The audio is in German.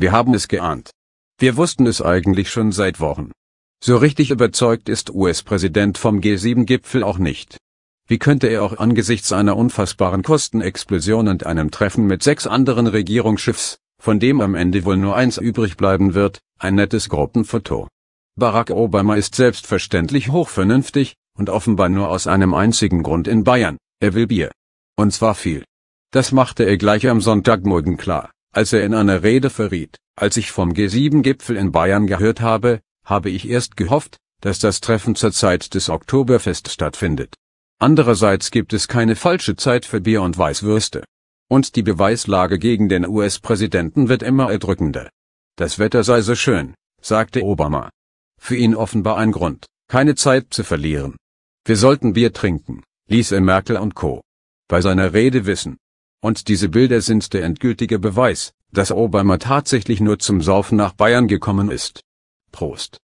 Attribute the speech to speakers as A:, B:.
A: Wir haben es geahnt. Wir wussten es eigentlich schon seit Wochen. So richtig überzeugt ist US-Präsident vom G7-Gipfel auch nicht. Wie könnte er auch angesichts einer unfassbaren Kostenexplosion und einem Treffen mit sechs anderen Regierungsschiffs, von dem am Ende wohl nur eins übrig bleiben wird, ein nettes Gruppenfoto. Barack Obama ist selbstverständlich hochvernünftig, und offenbar nur aus einem einzigen Grund in Bayern, er will Bier. Und zwar viel. Das machte er gleich am Sonntagmorgen klar. Als er in einer Rede verriet, als ich vom G7-Gipfel in Bayern gehört habe, habe ich erst gehofft, dass das Treffen zur Zeit des Oktoberfest stattfindet. Andererseits gibt es keine falsche Zeit für Bier und Weißwürste. Und die Beweislage gegen den US-Präsidenten wird immer erdrückender. Das Wetter sei so schön, sagte Obama. Für ihn offenbar ein Grund, keine Zeit zu verlieren. Wir sollten Bier trinken, ließ er Merkel und Co. bei seiner Rede wissen. Und diese Bilder sind der endgültige Beweis, dass Obama tatsächlich nur zum Saufen nach Bayern gekommen ist. Prost.